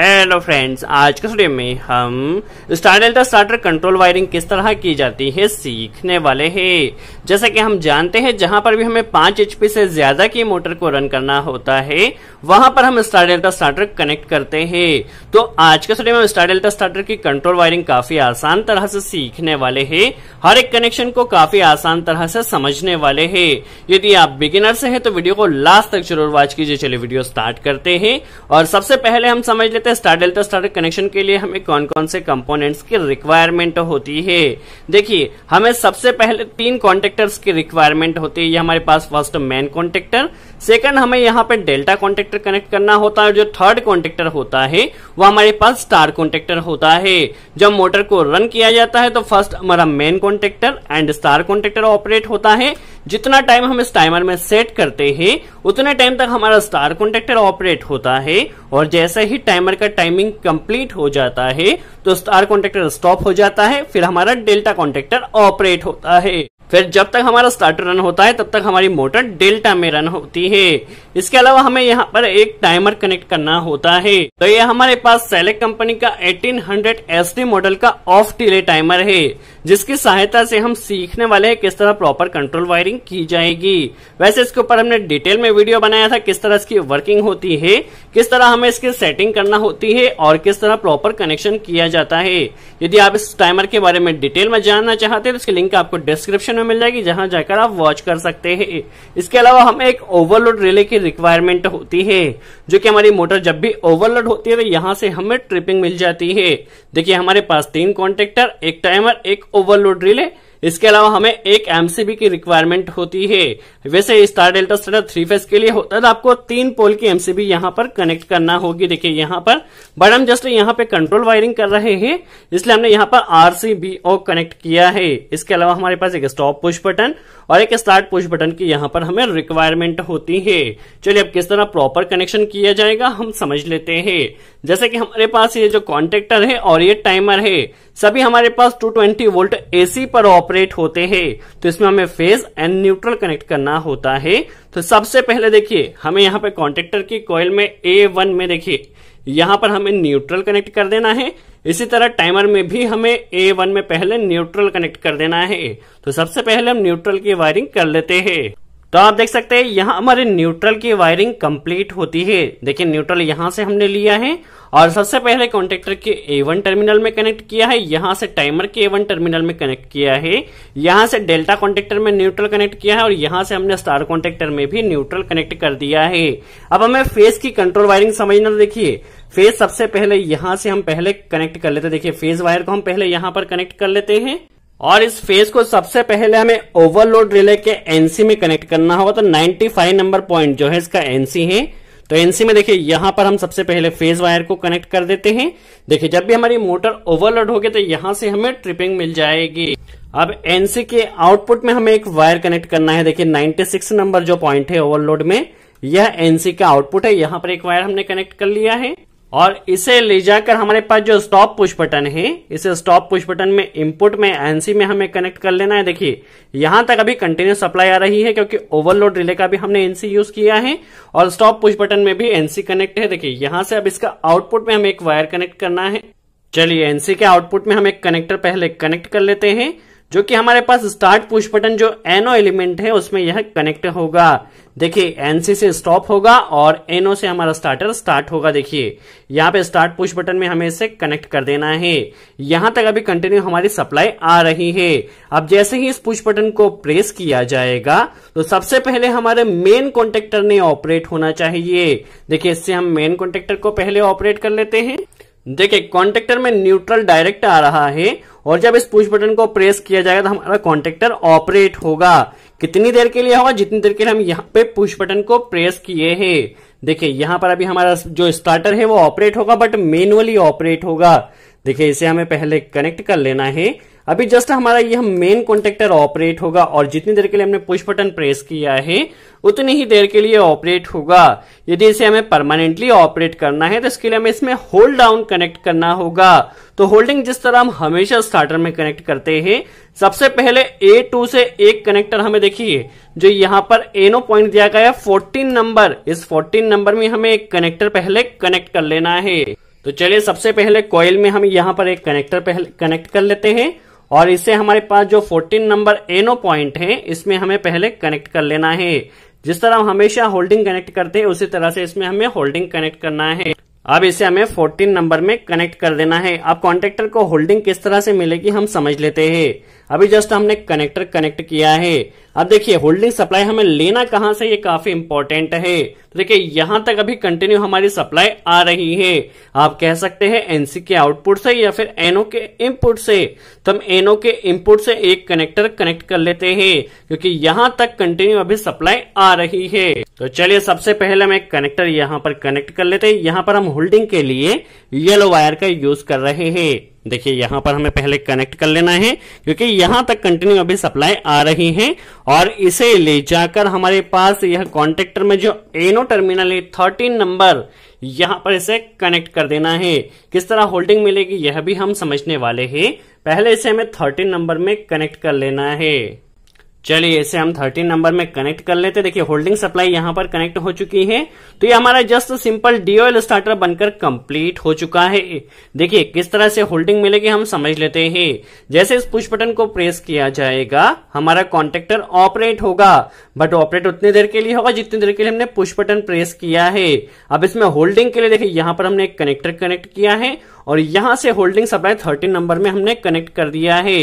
hello friends आज के studio में हम star delta starter control wiring किस तरह की जाती है सीखने वाले हैं जैसे कि हम जानते हैं जहां पर भी हमें पांच एचपी से ज्यादा की मोटर को रन करना होता है वहां पर हम स्टार डेल्टा स्टार्टर कनेक्ट करते हैं तो आज के स्टूडियो में स्टार डेल्टा स्टार्टर की कंट्रोल वायरिंग काफी आसान तरह से सीखने वाले है हर एक कनेक्शन को काफी आसान तरह से समझने वाले है यदि आप बिगिनर से है तो वीडियो को लास्ट तक जरूर वॉच कीजिए चलिए वीडियो स्टार्ट करते हैं और सबसे पहले हम समझ लेते हैं स्टार डेल्टा स्टार कनेक्शन के लिए हमें कौन कौन से कंपोनेंट्स की रिक्वायरमेंट होती है देखिए हमें सबसे पहले तीन कॉन्टेक्टर्स की रिक्वायरमेंट होती है हमारे पास फर्स्ट मेन कॉन्टेक्टर सेकंड हमें यहाँ पे डेल्टा कॉन्टेक्टर कनेक्ट करना होता है जो थर्ड कॉन्टेक्टर होता है वो हमारे पास स्टार कॉन्टेक्टर होता है जब मोटर को रन किया जाता है तो फर्स्ट हमारा main contactor and star contactor operate होता है जितना टाइम हम इस टाइमर में सेट करते हैं उतने टाइम तक हमारा स्टार कॉन्टेक्टर ऑपरेट होता है और जैसे ही टाइमर टाइमर का टाइमिंग कंप्लीट हो जाता है तो स्टार कॉन्ट्रेक्टर स्टॉप हो जाता है फिर हमारा डेल्टा कॉन्ट्रेक्टर ऑपरेट होता है फिर जब तक हमारा स्टार्टर रन होता है तब तक हमारी मोटर डेल्टा में रन होती है इसके अलावा हमें यहाँ पर एक टाइमर कनेक्ट करना होता है तो ये हमारे पास सेलेक्ट कंपनी का 1800 हंड्रेड मॉडल का ऑफ डिले टाइमर है जिसकी सहायता से हम सीखने वाले हैं किस तरह प्रॉपर कंट्रोल वायरिंग की जाएगी वैसे इसके ऊपर हमने डिटेल में वीडियो बनाया था किस तरह इसकी वर्किंग होती है किस तरह हमें इसकी सेटिंग करना होती है और किस तरह प्रॉपर कनेक्शन किया जाता है यदि आप इस टाइमर के बारे में डिटेल में जानना चाहते हैं तो इसकी लिंक आपको डिस्क्रिप्शन में मिल जाएगी जहां जाकर आप वॉच कर सकते हैं इसके अलावा हमें एक ओवरलोड रिले की रिक्वायरमेंट होती है जो कि हमारी मोटर जब भी ओवरलोड होती है तो यहाँ से हमें ट्रिपिंग मिल जाती है देखिए हमारे पास तीन कॉन्ट्रेक्टर एक टाइमर एक ओवरलोड रिले इसके अलावा हमें एक एमसीबी की रिक्वायरमेंट होती है वैसे star delta star three phase के लिए होता है आपको तीन पोल की एमसीबी यहां पर कनेक्ट करना होगी देखिए यहां पर बट हम जस्ट यहां पे कंट्रोल वायरिंग कर रहे हैं इसलिए हमने यहां पर आरसीबीओ कनेक्ट किया है इसके अलावा हमारे पास एक स्टॉप पुश बटन और एक स्टार्ट पुश बटन की यहां पर हमें रिक्वायरमेंट होती है चलिए अब किस तरह प्रॉपर कनेक्शन किया जाएगा हम समझ लेते हैं जैसे कि हमारे पास ये जो कॉन्टेक्टर है और ये टाइमर है सभी हमारे पास 220 वोल्ट एसी पर ऑप ऑपरेट होते हैं तो इसमें हमें फेज एंड न्यूट्रल कनेक्ट करना होता है तो सबसे पहले देखिए हमें यहाँ पे कॉन्टेक्टर की कॉयल में ए वन में देखिए यहाँ पर हमें न्यूट्रल कनेक्ट कर देना है इसी तरह टाइमर में भी हमें ए वन में पहले न्यूट्रल कनेक्ट कर देना है तो सबसे पहले हम न्यूट्रल की वायरिंग कर लेते हैं तो आप देख सकते हैं यहाँ हमारे न्यूट्रल की वायरिंग कंप्लीट होती है देखिए न्यूट्रल यहाँ से हमने लिया है और सबसे पहले कॉन्टेक्टर के A1 टर्मिनल में कनेक्ट किया है यहाँ से टाइमर के A1 टर्मिनल में कनेक्ट किया है यहाँ से डेल्टा कॉन्टेक्टर में न्यूट्रल कनेक्ट किया है और यहाँ से हमने स्टार कॉन्टेक्टर में भी न्यूट्रल कनेक्ट कर दिया है अब हमें फेज की कंट्रोल वायरिंग समझना तो देखिए फेज सबसे पहले यहाँ से हम पहले कनेक्ट कर लेते हैं देखिए फेज वायर को हम पहले यहाँ पर कनेक्ट कर लेते हैं और इस फेज को सबसे पहले हमें ओवरलोड रिले के एनसी में कनेक्ट करना होगा तो 95 नंबर पॉइंट जो है इसका एनसी है तो एनसी में देखिए यहां पर हम सबसे पहले फेज वायर को कनेक्ट कर देते हैं देखिए जब भी हमारी मोटर ओवरलोड होगी तो यहां से हमें ट्रिपिंग मिल जाएगी अब एनसी के आउटपुट में हमें एक वायर कनेक्ट करना है देखिए 96 नंबर जो पॉइंट है ओवरलोड में यह एनसी का आउटपुट है यहां पर एक वायर हमने कनेक्ट कर लिया है और इसे ले जाकर हमारे पास जो स्टॉप पुश बटन है इसे स्टॉप पुश बटन में इनपुट में एनसी में हमें कनेक्ट कर लेना है देखिए यहां तक अभी कंटिन्यू सप्लाई आ रही है क्योंकि ओवरलोड रिले का भी हमने एनसी यूज किया है और स्टॉप पुश बटन में भी एनसी कनेक्ट है देखिए यहां से अब इसका आउटपुट में हमें एक वायर कनेक्ट करना है चलिए एनसी के आउटपुट में हम एक कनेक्टर पहले कनेक्ट कर लेते हैं जो कि हमारे पास स्टार्ट पुश बटन जो एनओ एलिमेंट है उसमें यह कनेक्ट होगा देखिए एनसी से स्टॉप होगा और एनओ से हमारा स्टार्टर स्टार्ट होगा देखिए यहाँ पे स्टार्ट पुश बटन में हमें इसे कनेक्ट कर देना है यहां तक अभी कंटिन्यू हमारी सप्लाई आ रही है अब जैसे ही इस पुश बटन को प्रेस किया जाएगा तो सबसे पहले हमारे मेन कॉन्टेक्टर ने ऑपरेट होना चाहिए देखिये इससे हम मेन कॉन्टेक्टर को पहले ऑपरेट कर लेते हैं देखिये कॉन्टेक्टर में न्यूट्रल डायरेक्ट आ रहा है और जब इस पुश बटन को प्रेस किया जाएगा तो हमारा कॉन्टेक्टर ऑपरेट होगा कितनी देर के लिए होगा जितनी देर के लिए हम यहाँ पे पुश बटन को प्रेस किए हैं देखिए यहाँ पर अभी हमारा जो स्टार्टर है वो ऑपरेट होगा बट मेनुअली ऑपरेट होगा देखिए इसे हमें पहले कनेक्ट कर लेना है अभी जस्ट हमारा यह मेन कॉन्टेक्टर ऑपरेट होगा और जितनी देर के लिए हमने पुश बटन प्रेस किया है उतनी ही देर के लिए ऑपरेट होगा यदि इसे हमें परमानेंटली ऑपरेट करना है तो इसके लिए हमें इसमें होल्ड डाउन कनेक्ट करना होगा तो होल्डिंग जिस तरह हम हमेशा स्टार्टर में कनेक्ट करते हैं सबसे पहले ए टू से एक कनेक्टर हमें देखिए जो यहाँ पर एनो पॉइंट दिया गया है फोर्टीन नंबर इस फोर्टीन नंबर में हमें एक कनेक्टर पहले कनेक्ट कर लेना है तो चलिए सबसे पहले कॉयल में हम यहाँ पर एक कनेक्टर पहले कनेक्ट कर लेते हैं और इसे हमारे पास जो 14 नंबर एनो पॉइंट है इसमें हमें पहले कनेक्ट कर लेना है जिस तरह हम हमेशा होल्डिंग कनेक्ट करते हैं उसी तरह से इसमें हमें होल्डिंग कनेक्ट करना है अब इसे हमें 14 नंबर में कनेक्ट कर देना है अब कॉन्टेक्टर को होल्डिंग किस तरह से मिलेगी हम समझ लेते हैं अभी जस्ट हमने कनेक्टर कनेक्ट किया है अब देखिए होल्डिंग सप्लाई हमें लेना कहां से ये काफी इंपॉर्टेंट है तो देखिए यहां तक अभी कंटिन्यू हमारी सप्लाई आ रही है आप कह सकते हैं एनसी के आउटपुट से या फिर एनओ के इनपुट से तो हम एनओ के इनपुट से एक कनेक्टर कनेक्ट कर लेते हैं क्योंकि यहां तक कंटिन्यू अभी सप्लाई आ रही है तो चलिए सबसे पहले हम एक कनेक्टर यहां पर कनेक्ट कर लेते हैं यहां पर हम होल्डिंग के लिए येलो वायर का यूज कर रहे हैं देखिए यहां पर हमें पहले कनेक्ट कर लेना है क्योंकि यहां तक कंटिन्यू अभी सप्लाई आ रही है और इसे ले जाकर हमारे पास यह कॉन्ट्रेक्टर में जो एनो टर्मिनल है थर्टीन नंबर यहां पर इसे कनेक्ट कर देना है किस तरह होल्डिंग मिलेगी यह भी हम समझने वाले हैं पहले इसे हमें थर्टीन नंबर में कनेक्ट कर लेना है चलिए इसे हम थर्टीन नंबर में कनेक्ट कर लेते देखिए होल्डिंग सप्लाई यहां पर कनेक्ट हो चुकी है तो ये हमारा जस्ट सिंपल डीओएल स्टार्टर बनकर कंप्लीट हो चुका है देखिए किस तरह से होल्डिंग मिलेगी हम समझ लेते हैं जैसे इस पुश बटन को प्रेस किया जाएगा हमारा कॉन्टेक्टर ऑपरेट होगा बट ऑपरेट उतनी देर के लिए होगा जितनी देर के लिए हमने पुष्प बटन प्रेस किया है अब इसमें होल्डिंग के लिए देखिए यहां पर हमने एक कनेक्टर कनेक्ट किया है और यहां से होल्डिंग सप्लाई थर्टीन नंबर में हमने कनेक्ट कर दिया है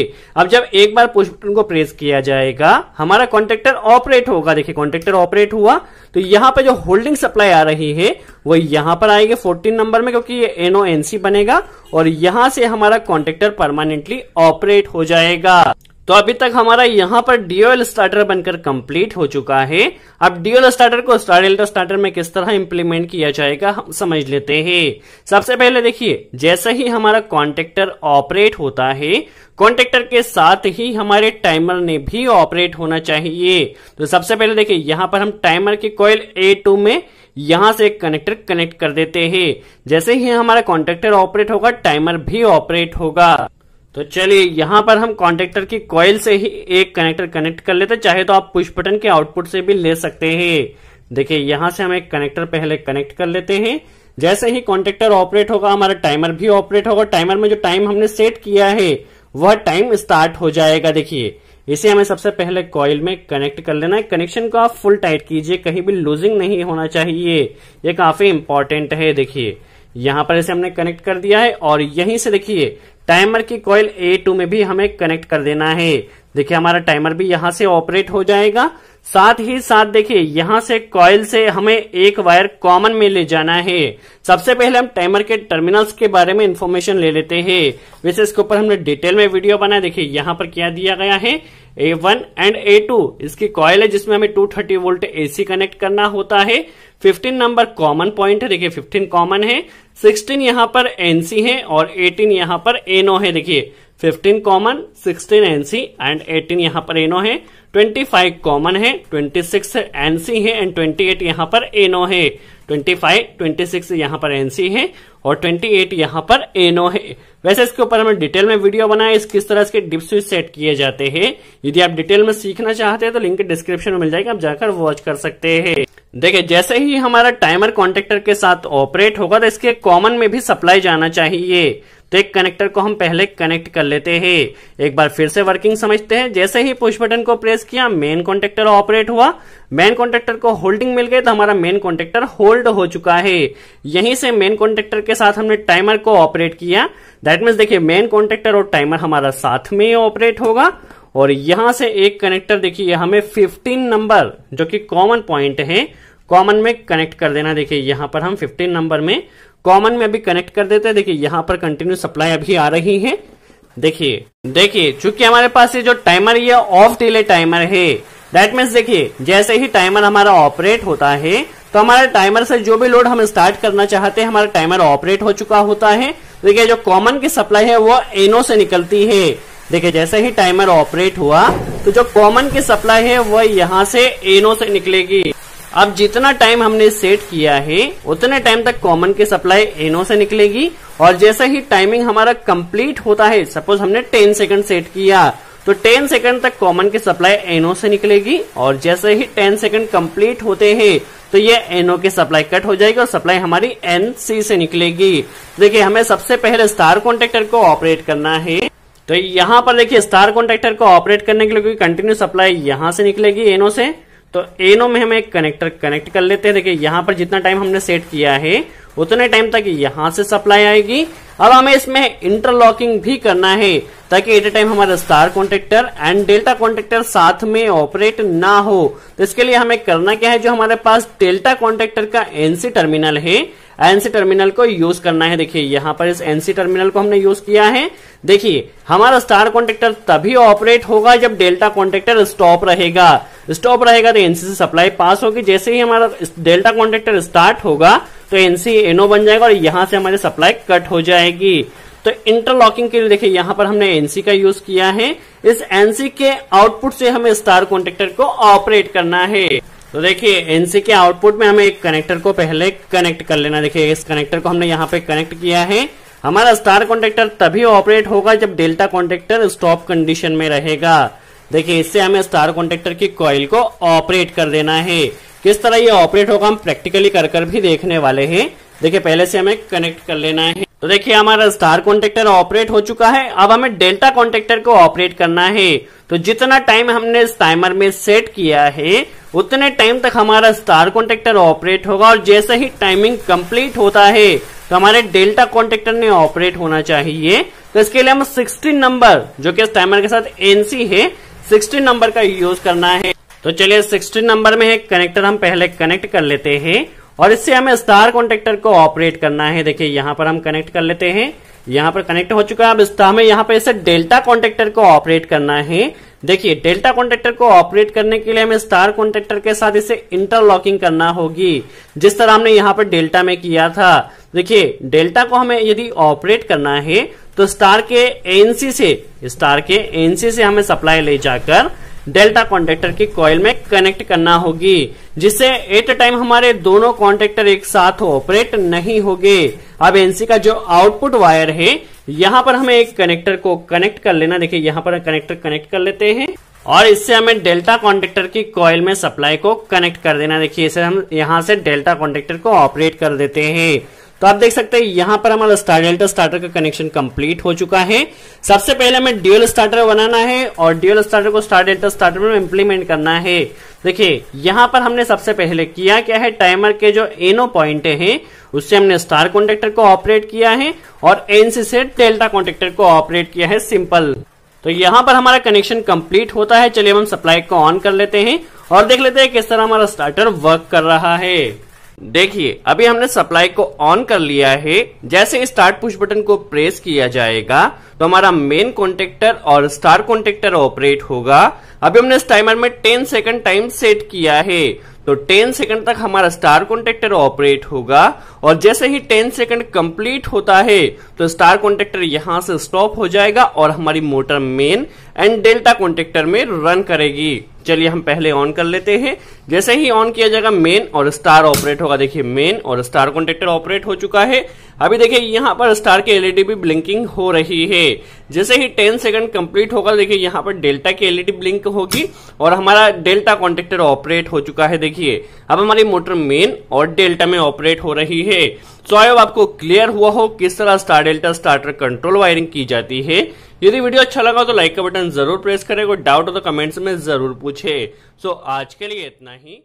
अब जब एक बार पुश बटन को प्रेस किया जाएगा हमारा कॉन्ट्रेक्टर ऑपरेट होगा देखिए कॉन्ट्रेक्टर ऑपरेट हुआ तो यहां पर जो होल्डिंग सप्लाई आ रही है वो यहां पर आएगी फोर्टीन नंबर में क्योंकि ये एनओएनसी बनेगा और यहां से हमारा कॉन्ट्रेक्टर परमानेंटली ऑपरेट हो जाएगा तो अभी तक हमारा यहां पर डीओएल स्टार्टर बनकर कंप्लीट हो चुका है अब ड्यूएल स्टार्टर को स्टार डेल्टा स्टार्टर में किस तरह इंप्लीमेंट किया जाएगा हम समझ लेते हैं सबसे पहले देखिए जैसे ही हमारा कॉन्टेक्टर ऑपरेट होता है कॉन्टेक्टर के साथ ही हमारे टाइमर ने भी ऑपरेट होना चाहिए तो सबसे पहले देखिए यहां पर हम टाइमर की कॉयल ए में यहां से एक कनेक्टर कनेक्ट कर देते हैं जैसे ही हमारा कॉन्टेक्टर ऑपरेट होगा टाइमर भी ऑपरेट होगा तो चलिए यहां पर हम कॉन्टेक्टर की कॉइल से ही एक कनेक्टर कनेक्ट कर लेते चाहे तो आप पुश बटन के आउटपुट से भी ले सकते हैं देखिए यहां से हम एक कनेक्टर पहले कनेक्ट कर लेते हैं जैसे ही कॉन्टेक्टर ऑपरेट होगा हमारा टाइमर भी ऑपरेट होगा टाइमर में जो टाइम हमने सेट किया है वह टाइम स्टार्ट हो जाएगा देखिए इसे हमें सबसे पहले कॉइल में कनेक्ट कर लेना है कनेक्शन को आप फुल टाइट कीजिए कहीं भी लूजिंग नहीं होना चाहिए ये काफी इंपॉर्टेंट है देखिए यहां पर इसे हमने कनेक्ट कर दिया है और यहीं से देखिए टाइमर की कॉइल ए टू में भी हमें कनेक्ट कर देना है देखिए हमारा टाइमर भी यहां से ऑपरेट हो जाएगा साथ ही साथ देखिए यहां से कॉयल से हमें एक वायर कॉमन में ले जाना है सबसे पहले हम टाइमर के टर्मिनल्स के बारे में इन्फॉर्मेशन ले लेते हैं वैसे इसके ऊपर हमने डिटेल में वीडियो बनाया देखिए यहां पर क्या दिया गया है A one and A two इसकी कॉइल है जिसमें हमें two thirty volt AC connect करना होता है 15 नंबर कॉमन पॉइंट है देखिए 15 कॉमन है 16 यहां पर एनसी है और 18 यहां पर एनओ है देखिए 15 कॉमन 16 एनसी एंड 18 यहां पर एनओ है 25 कॉमन है 26 एनसी है एंड 28 यहां पर एनओ है 25 26 यहां पर एनसी है और 28 यहां पर एनओ है वैसे इसके ऊपर हमने डिटेल में वीडियो बनाया इस किस तरह इसके डिप स्विच सेट किए जाते हैं यदि आप डिटेल में सीखना चाहते हैं तो लिंक डिस्क्रिप्शन में मिल जाएगा आप जाकर वॉच कर सकते हैं देखिए जैसे ही हमारा टाइमर कॉन्टेक्टर के साथ ऑपरेट होगा तो इसके कॉमन में भी सप्लाई जाना चाहिए तो एक कनेक्टर को हम पहले कनेक्ट कर लेते हैं एक बार फिर से वर्किंग समझते हैं जैसे ही पुश बटन को प्रेस किया मेन कॉन्टेक्टर ऑपरेट हुआ मेन कॉन्टेक्टर को होल्डिंग मिल गई तो हमारा मेन कॉन्टेक्टर होल्ड हो चुका है यहीं से मेन कॉन्टेक्टर के साथ हमने टाइमर को ऑपरेट किया दैट मीन्स देखिये मेन कॉन्टेक्टर और टाइमर हमारा साथ में ऑपरेट होगा और यहां से एक कनेक्टर देखिए हमें 15 नंबर जो कि कॉमन पॉइंट है कॉमन में कनेक्ट कर देना देखिए यहां पर हम 15 नंबर में कॉमन में अभी कनेक्ट कर देते हैं देखिए यहां पर कंटिन्यू सप्लाई अभी आ रही है देखिए देखिए चूंकि हमारे पास ये जो टाइमर ये ऑफ डिले टाइमर है दैट मीन्स देखिए जैसे ही टाइमर हमारा ऑपरेट होता है तो हमारे टाइमर से जो भी लोड हम स्टार्ट करना चाहते हैं हमारा टाइमर ऑपरेट हो चुका होता है देखिए जो कॉमन की सप्लाई है वो एनो से निकलती है देखिए जैसे ही टाइमर ऑपरेट हुआ तो जो कॉमन की सप्लाई है वह यहाँ से एनो से निकलेगी अब जितना टाइम हमने सेट किया है उतने टाइम तक कॉमन की सप्लाई एनो से निकलेगी और जैसे ही टाइमिंग हमारा कंप्लीट होता है सपोज हमने 10 सेकंड सेट किया तो 10 सेकंड तक कॉमन की सप्लाई एनो से निकलेगी और जैसे ही 10 सेकंड कंप्लीट होते हैं तो ये एनओ की सप्लाई कट हो जाएगी और सप्लाई हमारी एनसी से निकलेगी देखिए हमें सबसे पहले स्टार कॉन्टेक्टर को ऑपरेट करना है तो यहां पर देखिए स्टार कॉन्टेक्टर को ऑपरेट करने के लिए क्योंकि कंटिन्यू सप्लाई यहां से निकलेगी एनो से तो एनो में हम एक कनेक्टर कनेक्ट कर लेते हैं देखिए यहां पर जितना टाइम हमने सेट किया है उतने टाइम तक यहां से सप्लाई आएगी अब हमें इसमें इंटरलॉकिंग भी करना है ताकि एट ए टाइम हमारा star contactor and delta contactor साथ में ऑपरेट ना हो तो इसके लिए हमें करना क्या है जो हमारे पास डेल्टा कॉन्टेक्टर का एनसी टर्मिनल है एनसी टर्मिनल को यूज करना है देखिए यहाँ पर इस एनसी टर्मिनल को हमने यूज किया है देखिए हमारा स्टार कॉन्ट्रेक्टर तभी ऑपरेट होगा जब डेल्टा कॉन्ट्रेक्टर स्टॉप रहेगा स्टॉप रहेगा तो एनसी से सप्लाई पास होगी जैसे ही हमारा डेल्टा कॉन्ट्रेक्टर स्टार्ट होगा तो एनसी एनओ बन जाएगा और यहाँ से हमारी सप्लाई कट हो जाएगी तो इंटरलॉकिंग के लिए देखिए यहां पर हमने एनसी का यूज किया है इस एनसी के आउटपुट से हमें स्टार कॉन्ट्रेक्टर को ऑपरेट करना है तो देखिए एनसी के आउटपुट में हमें एक कनेक्टर को पहले कनेक्ट कर लेना देखिए इस कनेक्टर को हमने यहाँ पे कनेक्ट किया है हमारा स्टार कॉन्टेक्टर तभी ऑपरेट होगा जब डेल्टा कॉन्टेक्टर स्टॉप कंडीशन में रहेगा देखिए इससे हमें स्टार कॉन्टेक्टर की कॉइल को ऑपरेट कर देना है किस तरह ये ऑपरेट होगा हम प्रैक्टिकली कर कर भी देखने वाले है देखिये पहले से हमें कनेक्ट कर लेना है तो देखिए हमारा स्टार कॉन्टेक्टर ऑपरेट हो चुका है अब हमें डेल्टा कॉन्टेक्टर को ऑपरेट करना है तो जितना टाइम हमने इस टाइमर में सेट किया है उतने टाइम तक हमारा स्टार कॉन्टेक्टर ऑपरेट होगा और जैसे ही टाइमिंग कंप्लीट होता है तो हमारे डेल्टा कॉन्टेक्टर ने ऑपरेट होना चाहिए तो इसके लिए हम 16 नंबर जो कि इस टाइमर के साथ एनसी है 16 नंबर का यूज करना है तो चलिए 16 नंबर में एक कनेक्टर हम पहले कनेक्ट कर लेते हैं और इससे हमें स्टार कॉन्टेक्टर को ऑपरेट करना है देखिए यहाँ पर हम कनेक्ट कर लेते हैं यहाँ पर कनेक्ट हो चुका है अब हमें यहाँ पर इसे डेल्टा कॉन्टेक्टर को ऑपरेट करना है देखिए डेल्टा कॉन्टेक्टर को ऑपरेट करने के लिए हमें स्टार कॉन्टेक्टर के साथ इसे इंटरलॉकिंग करना होगी जिस तरह हमने यहाँ पर डेल्टा में किया था देखिए डेल्टा को हमें यदि ऑपरेट करना है तो स्टार के एनसी से स्टार के एनसी से हमें सप्लाई ले जाकर डेल्टा कॉन्टेक्टर की कॉयल में कनेक्ट करना होगी जिससे एट टाइम हमारे दोनों कॉन्टेक्टर एक साथ ऑपरेट नहीं होगे अब एनसी का जो आउटपुट वायर है यहां पर हमें एक कनेक्टर को कनेक्ट कर लेना देखिए यहां पर कनेक्टर कनेक्ट कर लेते हैं और इससे हमें डेल्टा कॉन्टेक्टर की कॉयल में सप्लाई को कनेक्ट कर देना देखिए इसे हम यहां से डेल्टा कॉन्टेक्टर को ऑपरेट कर देते हैं तो आप देख सकते हैं यहां पर हमारा स्टार डेल्टा स्टार्टर का कनेक्शन कंप्लीट हो चुका है सबसे पहले हमें ड्यूल स्टार्टर बनाना है और ड्यूल स्टार्टर को स्टार डेल्टा स्टार्टर में इंप्लीमेंट करना है देखिए यहां पर हमने सबसे पहले किया क्या है टाइमर के जो एनो पॉइंट है उससे हमने स्टार कॉन्टेक्टर को ऑपरेट किया है और एनसी से डेल्टा कॉन्टेक्टर को ऑपरेट किया है सिंपल तो यहां पर हमारा कनेक्शन कंप्लीट होता है चलिए हम सप्लाई को ऑन कर लेते हैं और देख लेते हैं किस तरह हमारा स्टार्टर वर्क कर रहा है देखिए अभी हमने सप्लाई को ऑन कर लिया है जैसे स्टार्ट पुश बटन को प्रेस किया जाएगा तो हमारा मेन कॉन्टेक्टर और स्टार कॉन्टेक्टर ऑपरेट होगा अभी हमने इस टाइमर में 10 सेकंड टाइम सेट किया है तो 10 सेकंड तक हमारा स्टार कॉन्टेक्टर ऑपरेट होगा और जैसे ही 10 सेकंड कंप्लीट होता है तो स्टार कॉन्टेक्टर यहां से स्टॉप हो जाएगा और हमारी motor main and delta contactor में रन करेगी चलिए हम पहले ऑन कर लेते हैं जैसे ही ऑन किया जाएगा मेन और स्टार ऑपरेट होगा देखिए मेन और स्टार कॉन्टेक्टर ऑपरेट हो चुका है अभी देखिए यहाँ पर स्टार की एलईडी भी ब्लिंकिंग हो रही है जैसे ही 10 सेकंड कंप्लीट होगा देखिए यहाँ पर डेल्टा की एलईडी ब्लिंक होगी और हमारा डेल्टा कॉन्टेक्टर ऑपरेट हो चुका है देखिए अब हमारी मोटर मेन और डेल्टा में ऑपरेट हो रही है सो आई होप आपको क्लियर हुआ हो किस तरह star delta starter control wiring की जाती है यदि वीडियो अच्छा लगा तो लाइक का बटन जरूर प्रेस करें कोई डाउट हो तो कमेंट्स तो में जरूर पूछे सो so, आज के लिए इतना ही